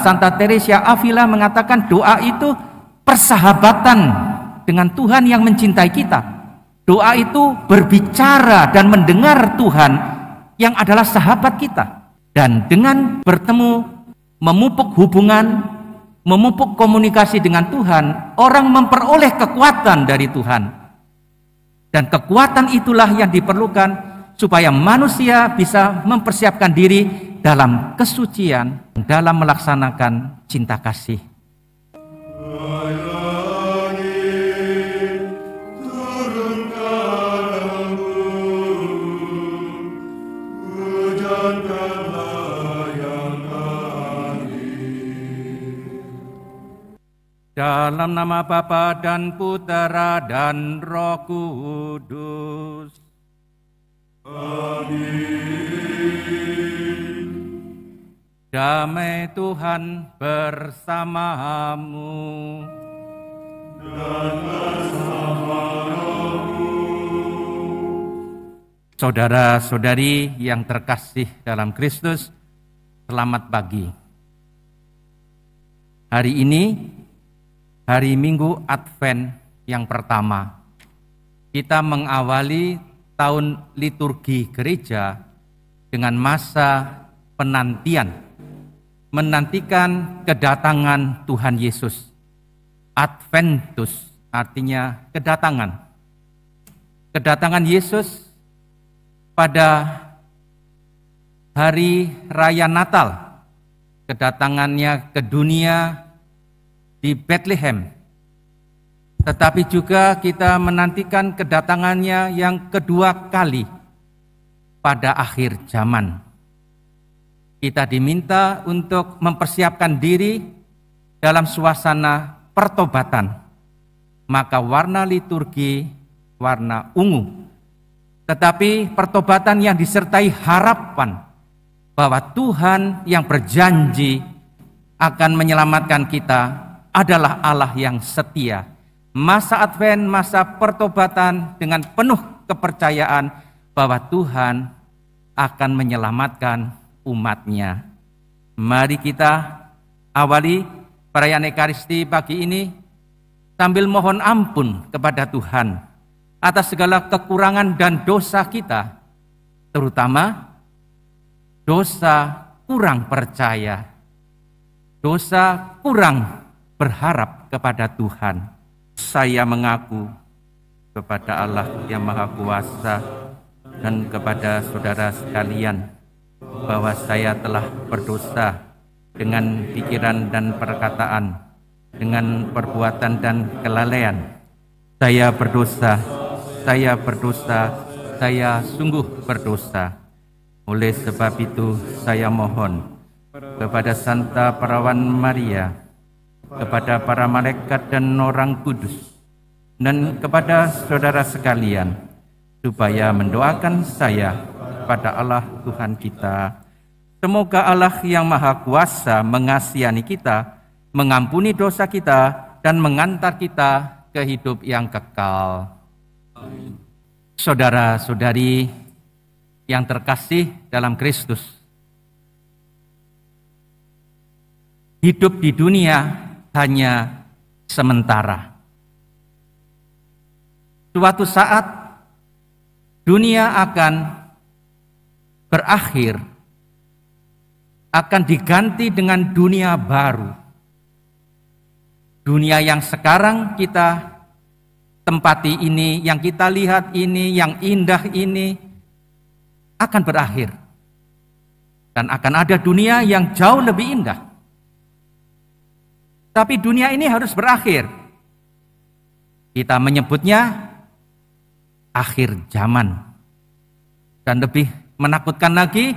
Santa Teresa Avila mengatakan doa itu persahabatan dengan Tuhan yang mencintai kita. Doa itu berbicara dan mendengar Tuhan yang adalah sahabat kita. Dan dengan bertemu, memupuk hubungan, memupuk komunikasi dengan Tuhan, orang memperoleh kekuatan dari Tuhan. Dan kekuatan itulah yang diperlukan supaya manusia bisa mempersiapkan diri dalam kesucian, dalam melaksanakan cinta kasih. Dalam nama Bapa dan Putera dan Roh Kudus. Damai Tuhan bersamamu. Dan bersama Saudara-saudari yang terkasih dalam Kristus, selamat pagi. Hari ini, hari Minggu Advent yang pertama, kita mengawali tahun liturgi gereja dengan masa penantian menantikan kedatangan Tuhan Yesus. Adventus artinya kedatangan. Kedatangan Yesus pada hari raya Natal. Kedatangannya ke dunia di Bethlehem. Tetapi juga kita menantikan kedatangannya yang kedua kali pada akhir zaman kita diminta untuk mempersiapkan diri dalam suasana pertobatan. Maka warna liturgi warna ungu. Tetapi pertobatan yang disertai harapan bahwa Tuhan yang berjanji akan menyelamatkan kita adalah Allah yang setia. Masa Advent, masa pertobatan dengan penuh kepercayaan bahwa Tuhan akan menyelamatkan umatnya. Mari kita awali perayaan Ekaristi pagi ini sambil mohon ampun kepada Tuhan atas segala kekurangan dan dosa kita, terutama dosa kurang percaya, dosa kurang berharap kepada Tuhan. Saya mengaku kepada Allah yang Maha Kuasa dan kepada saudara sekalian bahwa saya telah berdosa dengan pikiran dan perkataan, dengan perbuatan dan kelalaian. Saya berdosa, saya berdosa, saya sungguh berdosa. Oleh sebab itu, saya mohon kepada Santa Perawan Maria, kepada para malaikat dan orang kudus, dan kepada saudara sekalian, supaya mendoakan saya kepada Allah Tuhan kita. Semoga Allah yang Maha Kuasa mengasihani kita, mengampuni dosa kita, dan mengantar kita ke hidup yang kekal. Saudara-saudari yang terkasih dalam Kristus, hidup di dunia hanya sementara. Suatu saat dunia akan berakhir akan diganti dengan dunia baru. Dunia yang sekarang kita tempati ini, yang kita lihat ini, yang indah ini akan berakhir. Dan akan ada dunia yang jauh lebih indah. Tapi dunia ini harus berakhir. Kita menyebutnya akhir zaman. Dan lebih menakutkan lagi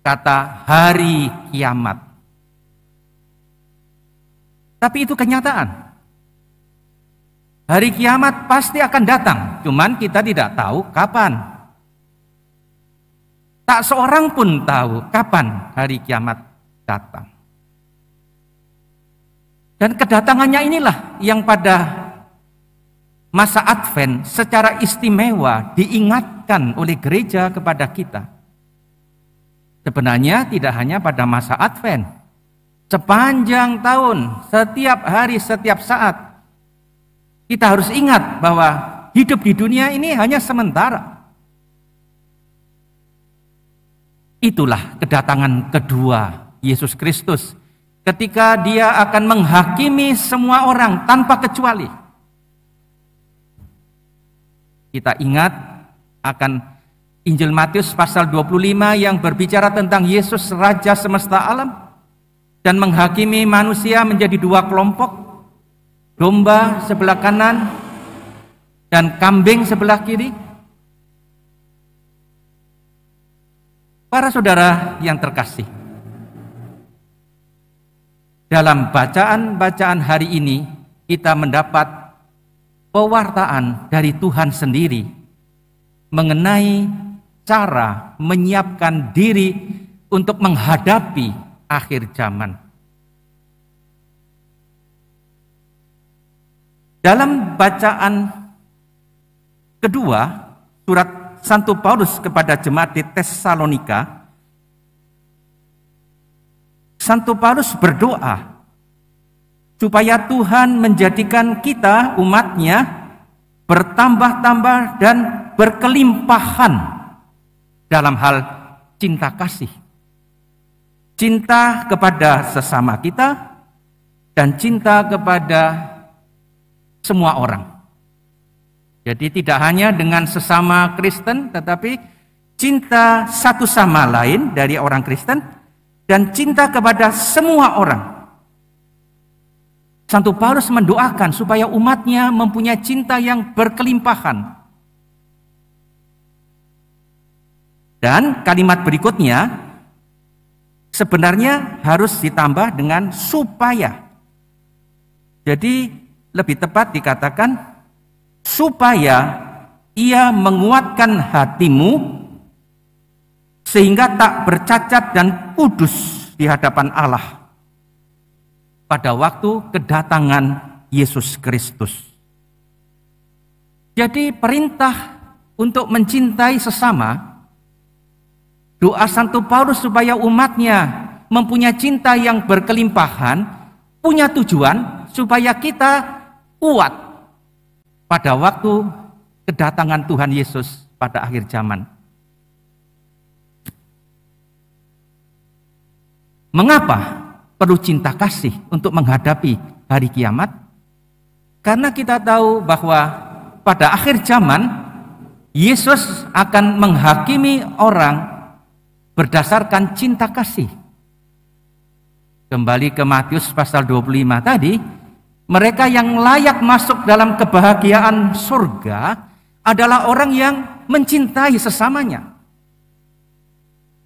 kata hari kiamat. Tapi itu kenyataan. Hari kiamat pasti akan datang, cuman kita tidak tahu kapan. Tak seorang pun tahu kapan hari kiamat datang. Dan kedatangannya inilah yang pada masa Advent secara istimewa diingatkan oleh gereja kepada kita Sebenarnya tidak hanya pada masa Advent. Sepanjang tahun, setiap hari, setiap saat, kita harus ingat bahwa hidup di dunia ini hanya sementara. Itulah kedatangan kedua Yesus Kristus ketika dia akan menghakimi semua orang tanpa kecuali. Kita ingat akan Injil Matius pasal 25 yang berbicara tentang Yesus Raja semesta alam dan menghakimi manusia menjadi dua kelompok domba sebelah kanan dan kambing sebelah kiri Para saudara yang terkasih dalam bacaan-bacaan hari ini kita mendapat pewartaan dari Tuhan sendiri mengenai cara menyiapkan diri untuk menghadapi akhir zaman. Dalam bacaan kedua surat Santo Paulus kepada jemaat di Tesalonika, Santo Paulus berdoa supaya Tuhan menjadikan kita umatnya bertambah-tambah dan berkelimpahan dalam hal cinta kasih. Cinta kepada sesama kita dan cinta kepada semua orang. Jadi tidak hanya dengan sesama Kristen tetapi cinta satu sama lain dari orang Kristen dan cinta kepada semua orang. Santo Paulus mendoakan supaya umatnya mempunyai cinta yang berkelimpahan, Dan kalimat berikutnya sebenarnya harus ditambah dengan supaya. Jadi lebih tepat dikatakan supaya ia menguatkan hatimu sehingga tak bercacat dan kudus di hadapan Allah pada waktu kedatangan Yesus Kristus. Jadi perintah untuk mencintai sesama Doa Santo Paulus supaya umatnya mempunyai cinta yang berkelimpahan, punya tujuan supaya kita kuat pada waktu kedatangan Tuhan Yesus pada akhir zaman. Mengapa perlu cinta kasih untuk menghadapi hari kiamat? Karena kita tahu bahwa pada akhir zaman Yesus akan menghakimi orang berdasarkan cinta kasih. Kembali ke Matius pasal 25 tadi, mereka yang layak masuk dalam kebahagiaan surga adalah orang yang mencintai sesamanya.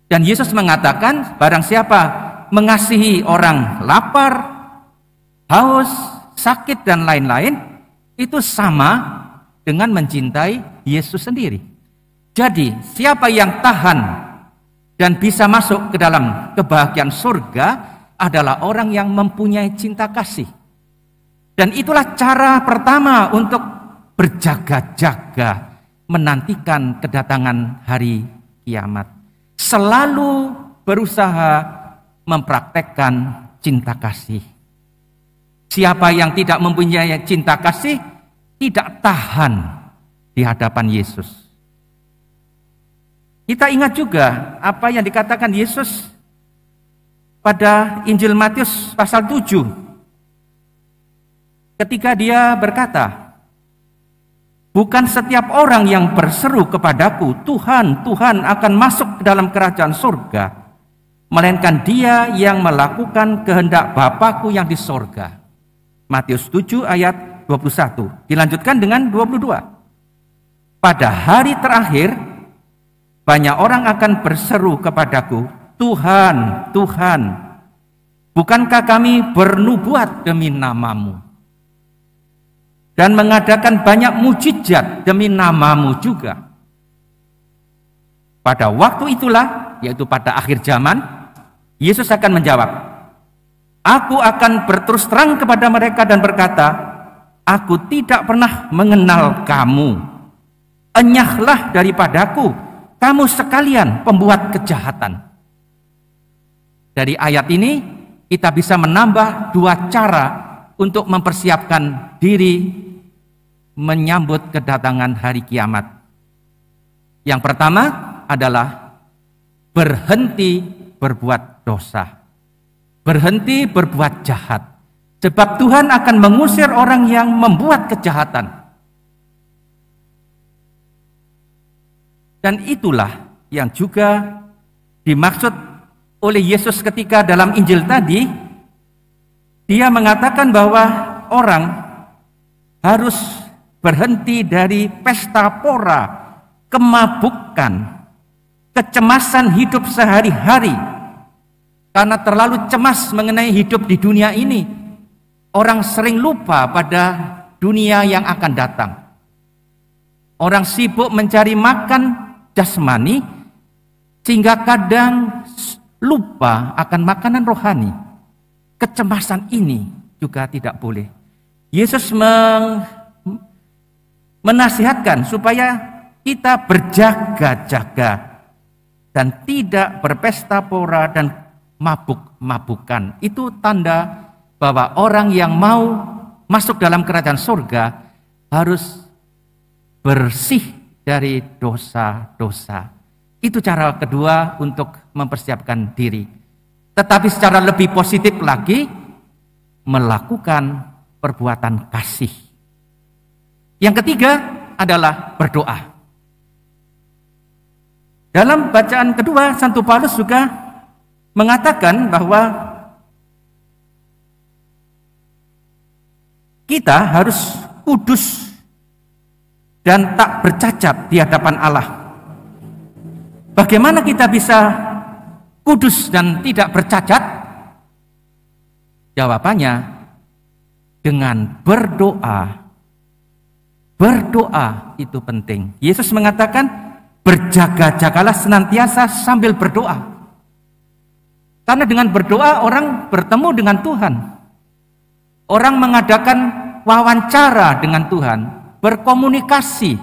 Dan Yesus mengatakan, barang siapa mengasihi orang lapar, haus, sakit dan lain-lain, itu sama dengan mencintai Yesus sendiri. Jadi, siapa yang tahan dan bisa masuk ke dalam kebahagiaan surga adalah orang yang mempunyai cinta kasih. Dan itulah cara pertama untuk berjaga-jaga menantikan kedatangan hari kiamat. Selalu berusaha mempraktekkan cinta kasih. Siapa yang tidak mempunyai cinta kasih tidak tahan di hadapan Yesus. Kita ingat juga apa yang dikatakan Yesus pada Injil Matius pasal 7. Ketika dia berkata, Bukan setiap orang yang berseru kepadaku, Tuhan, Tuhan akan masuk ke dalam kerajaan surga, melainkan dia yang melakukan kehendak Bapakku yang di sorga Matius 7 ayat 21. Dilanjutkan dengan 22. Pada hari terakhir, banyak orang akan berseru kepadaku, Tuhan, Tuhan, bukankah kami bernubuat demi namamu? Dan mengadakan banyak mujizat demi namamu juga. Pada waktu itulah, yaitu pada akhir zaman, Yesus akan menjawab, Aku akan berterus terang kepada mereka dan berkata, Aku tidak pernah mengenal kamu. Enyahlah daripadaku, kamu sekalian pembuat kejahatan. Dari ayat ini kita bisa menambah dua cara untuk mempersiapkan diri menyambut kedatangan hari kiamat. Yang pertama adalah berhenti berbuat dosa. Berhenti berbuat jahat. Sebab Tuhan akan mengusir orang yang membuat kejahatan. Dan itulah yang juga dimaksud oleh Yesus ketika dalam Injil tadi dia mengatakan bahwa orang harus berhenti dari pesta pora, kemabukan, kecemasan hidup sehari-hari karena terlalu cemas mengenai hidup di dunia ini. Orang sering lupa pada dunia yang akan datang. Orang sibuk mencari makan jasmani sehingga kadang lupa akan makanan rohani. Kecemasan ini juga tidak boleh. Yesus meng menasihatkan supaya kita berjaga-jaga dan tidak berpesta pora dan mabuk-mabukan. Itu tanda bahwa orang yang mau masuk dalam kerajaan surga harus bersih dari dosa-dosa. Itu cara kedua untuk mempersiapkan diri. Tetapi secara lebih positif lagi, melakukan perbuatan kasih. Yang ketiga adalah berdoa. Dalam bacaan kedua, Santo Paulus juga mengatakan bahwa kita harus kudus dan tak bercacat di hadapan Allah. Bagaimana kita bisa kudus dan tidak bercacat? Jawabannya dengan berdoa. Berdoa itu penting. Yesus mengatakan berjaga-jagalah senantiasa sambil berdoa. Karena dengan berdoa orang bertemu dengan Tuhan. Orang mengadakan wawancara dengan Tuhan berkomunikasi.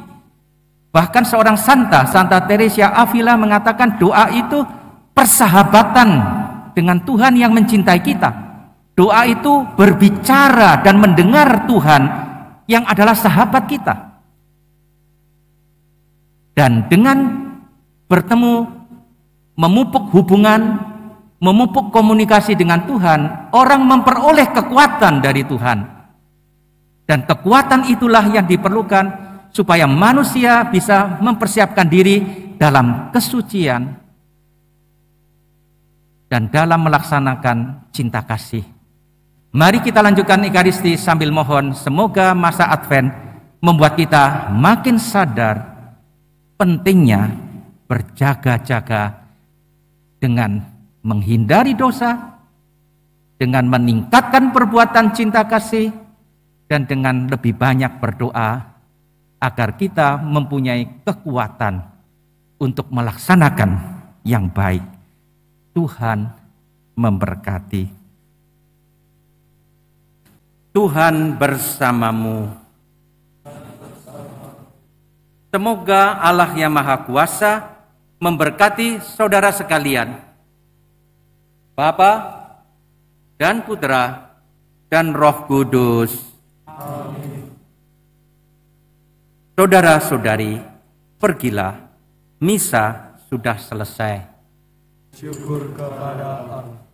Bahkan seorang santa, Santa Teresa Avila mengatakan doa itu persahabatan dengan Tuhan yang mencintai kita. Doa itu berbicara dan mendengar Tuhan yang adalah sahabat kita. Dan dengan bertemu, memupuk hubungan, memupuk komunikasi dengan Tuhan, orang memperoleh kekuatan dari Tuhan dan kekuatan itulah yang diperlukan supaya manusia bisa mempersiapkan diri dalam kesucian dan dalam melaksanakan cinta kasih. Mari kita lanjutkan Ekaristi sambil mohon semoga masa Advent membuat kita makin sadar pentingnya berjaga-jaga dengan menghindari dosa, dengan meningkatkan perbuatan cinta kasih, dan dengan lebih banyak berdoa agar kita mempunyai kekuatan untuk melaksanakan yang baik. Tuhan memberkati. Tuhan bersamamu. Semoga Allah yang Maha Kuasa memberkati saudara sekalian. Bapa dan Putra dan Roh Kudus. Saudara-saudari, pergilah, misa sudah selesai. Syukur kepada Allah.